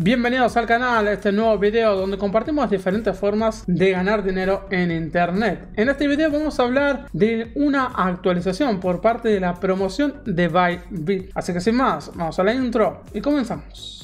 Bienvenidos al canal, este nuevo video donde compartimos diferentes formas de ganar dinero en internet. En este video vamos a hablar de una actualización por parte de la promoción de Bybit. Así que sin más, vamos a la intro y comenzamos.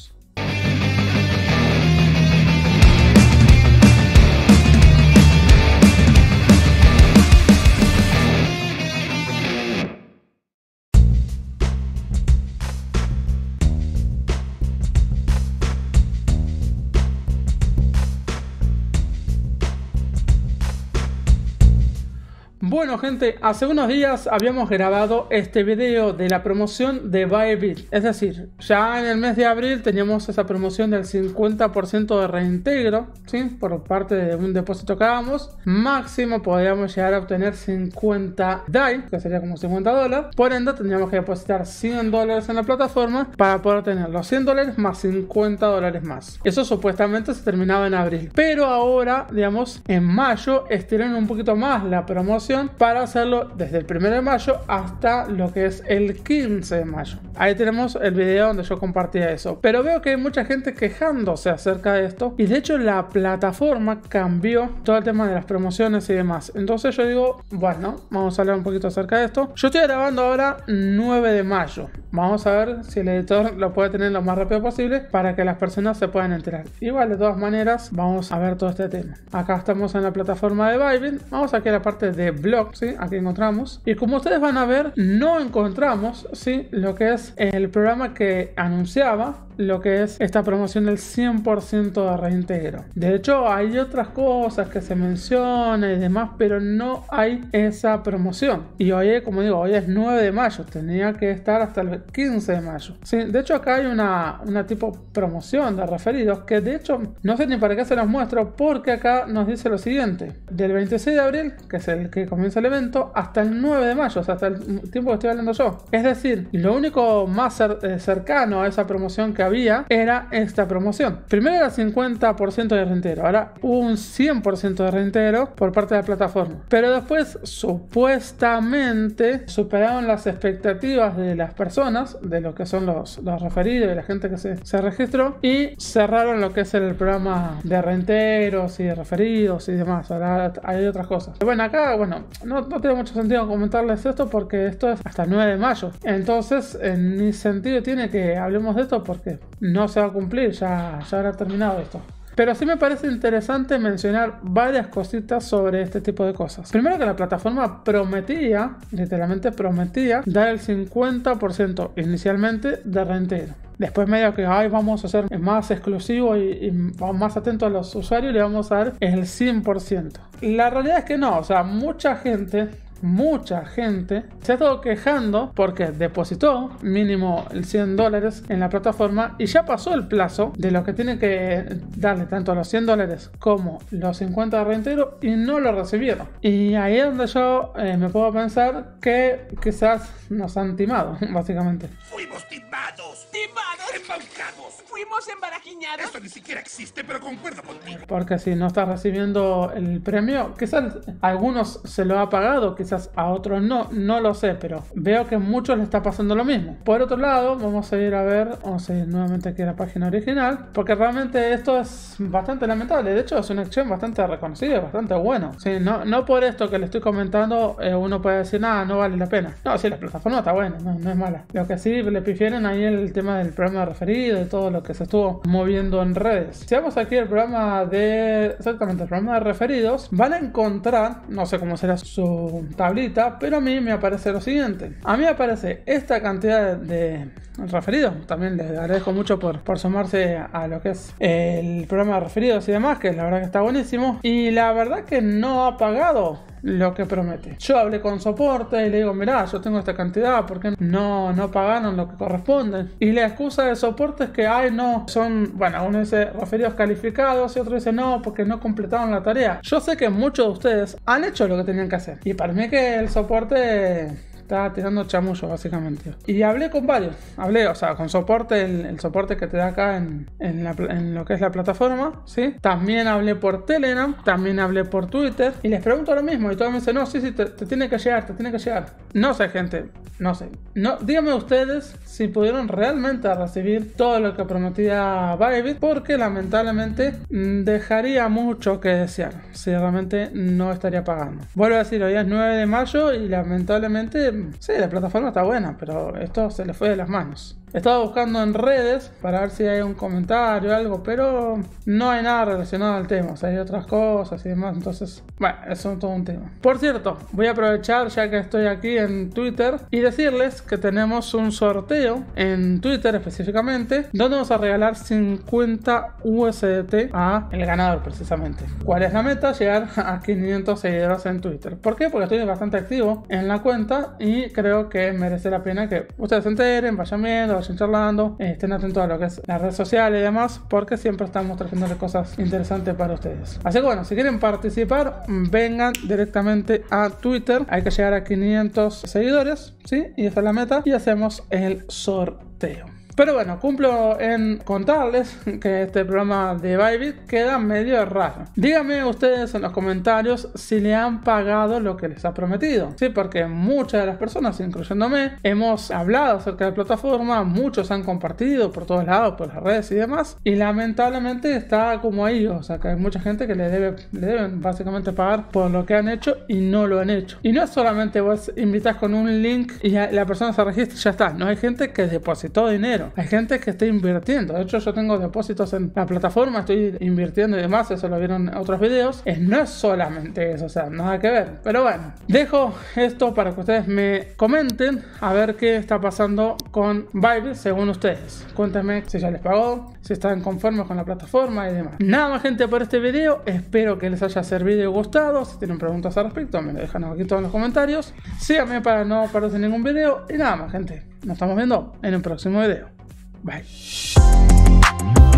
Bueno gente, hace unos días habíamos grabado este video de la promoción de Bybit, es decir, ya en el mes de abril teníamos esa promoción del 50% de reintegro, ¿sí? por parte de un depósito que hagamos, máximo podríamos llegar a obtener 50 DAI, que sería como 50 dólares, por ende tendríamos que depositar 100 dólares en la plataforma para poder tener los 100 dólares más 50 dólares más. Eso supuestamente se terminaba en abril, pero ahora, digamos, en mayo estiran un poquito más la promoción para hacerlo desde el 1 de mayo hasta lo que es el 15 de mayo. Ahí tenemos el video donde yo compartía eso. Pero veo que hay mucha gente quejándose acerca de esto. Y de hecho la plataforma cambió todo el tema de las promociones y demás. Entonces yo digo, bueno, vamos a hablar un poquito acerca de esto. Yo estoy grabando ahora 9 de mayo. Vamos a ver si el editor lo puede tener lo más rápido posible para que las personas se puedan enterar. Igual de todas maneras, vamos a ver todo este tema. Acá estamos en la plataforma de Bybit. Vamos aquí a la parte de blog Aquí encontramos. Y como ustedes van a ver, no encontramos, ¿sí? Lo que es el programa que anunciaba lo que es esta promoción del 100% de reintegro. De hecho, hay otras cosas que se mencionan y demás, pero no hay esa promoción. Y hoy, como digo, hoy es 9 de mayo, tenía que estar hasta el 15 de mayo. Sí, de hecho, acá hay una, una tipo promoción de referidos que de hecho no sé ni para qué se los muestro porque acá nos dice lo siguiente. Del 26 de abril, que es el que comienza el evento, hasta el 9 de mayo, o sea, hasta el tiempo que estoy hablando yo. Es decir, lo único más eh, cercano a esa promoción que había era esta promoción. Primero era 50% de rentero, ahora un 100% de rentero por parte de la plataforma. Pero después supuestamente superaron las expectativas de las personas, de lo que son los, los referidos y la gente que se, se registró, y cerraron lo que es el programa de renteros y de referidos y demás. Ahora hay otras cosas. Bueno, acá, bueno, no, no tiene mucho sentido comentarles esto porque esto es hasta 9 de mayo. Entonces, en mi sentido tiene que hablemos de esto porque no se va a cumplir, ya, ya habrá terminado esto. Pero sí me parece interesante mencionar varias cositas sobre este tipo de cosas. Primero que la plataforma prometía, literalmente prometía, dar el 50% inicialmente de rentero. Después medio que, vamos a ser más exclusivo y, más atentos a los usuarios le vamos a dar el 100%. La realidad es que no, o sea, mucha gente mucha gente se ha estado quejando porque depositó mínimo el 100 dólares en la plataforma y ya pasó el plazo de lo que tiene que darle tanto a los 100 dólares como los 50 de reintegro y no lo recibieron. Y ahí es donde yo eh, me puedo pensar que quizás nos han timado, básicamente. Fuimos timados, timados, embaucados, fuimos embarajiñados. Esto ni siquiera existe, pero concuerdo contigo. Porque si no estás recibiendo el premio, quizás algunos se lo ha pagado, a otros no, no lo sé, pero veo que a muchos le está pasando lo mismo. Por otro lado, vamos a ir a ver, vamos a ir nuevamente aquí a la página original, porque realmente esto es bastante lamentable, de hecho es una acción bastante reconocida, bastante bueno Sí, no, no por esto que le estoy comentando eh, uno puede decir, nada, no vale la pena. No, si la plataforma está buena, no, no es mala. Lo que sí le prefieren ahí el tema del programa de referido y todo lo que se estuvo moviendo en redes. Si vamos aquí el programa de, exactamente, el programa de referidos, van a encontrar, no sé cómo será su tablita, pero a mí me aparece lo siguiente. A mí aparece esta cantidad de referido. También les agradezco mucho por, sumarse a lo que es eh, el programa de referidos y demás, que la verdad que está buenísimo. Y la verdad que no ha pagado lo que promete. Yo hablé con soporte y le digo, mirá, yo tengo esta cantidad, porque no, no pagaron lo que corresponde? Y la excusa de soporte es que, ay, no, son, bueno, uno dice referidos calificados y otro dice no, porque no completaron la tarea. Yo sé que muchos de ustedes han hecho lo que tenían que hacer. Y para mí que el soporte estaba tirando básicamente. Y hablé con varios. Hablé, o sea, con soporte, el, soporte que te da acá en, lo que es la plataforma, ¿sí? También hablé por Telegram, también hablé por Twitter. Y les pregunto lo mismo. Y todo me dice, no, sí, sí, te, tiene que llegar, te tiene que llegar. No sé, gente, no sé. No, díganme ustedes si pudieron realmente recibir todo lo que prometía Bybit, porque lamentablemente mm, dejaría mucho que desear. Si realmente no estaría pagando. Vuelvo a decir, hoy es 9 de mayo y lamentablemente sí, la plataforma está buena, pero esto se le fue de las manos. Estaba buscando en redes para ver si hay un comentario o algo, pero no hay nada relacionado al tema. O sea, hay otras cosas y demás. Entonces, bueno, eso es todo un tema. Por cierto, voy a aprovechar ya que estoy aquí en Twitter y decirles que tenemos un sorteo en Twitter específicamente donde vamos a regalar 50 USDT a el ganador precisamente. ¿Cuál es la meta? Llegar a 500 seguidores en Twitter. ¿Por qué? Porque estoy bastante activo en la cuenta y creo que merece la pena que ustedes se enteren, vayan viendo, vayan charlando, eh, estén atentos a lo que es las redes sociales y demás, porque siempre estamos trayéndoles cosas interesantes para ustedes. Así que bueno, si quieren participar, vengan directamente a Twitter, hay que llegar a 500 seguidores, ¿sí? Y esa es la meta, y hacemos el sorteo. Pero bueno, cumplo en contarles que este programa de Bybit queda medio raro. Díganme ustedes en los comentarios si le han pagado lo que les ha prometido. Sí, porque muchas de las personas, incluyéndome, hemos hablado acerca de la plataforma, muchos han compartido por todos lados, por las redes y demás, y lamentablemente está como ahí, o sea que hay mucha gente que le, debe, le deben básicamente pagar por lo que han hecho y no lo han hecho. Y no es solamente vos invitas con un link y la persona se registra y ya está, no hay gente que depositó dinero hay gente que está invirtiendo. De hecho, yo tengo depósitos en la plataforma, estoy invirtiendo y demás. Eso lo vieron en otros videos. Es, no es solamente eso, o sea, nada que ver. Pero bueno, dejo esto para que ustedes me comenten a ver qué está pasando con Vibe, según ustedes. Cuéntenme si ya les pagó, si están conformes con la plataforma y demás. Nada más, gente, por este video. Espero que les haya servido y gustado. Si tienen preguntas al respecto, me lo dejan aquí todos en los comentarios. Síganme para no perderse ningún video. Y nada más, gente. Nos estamos viendo en un próximo video. Bye.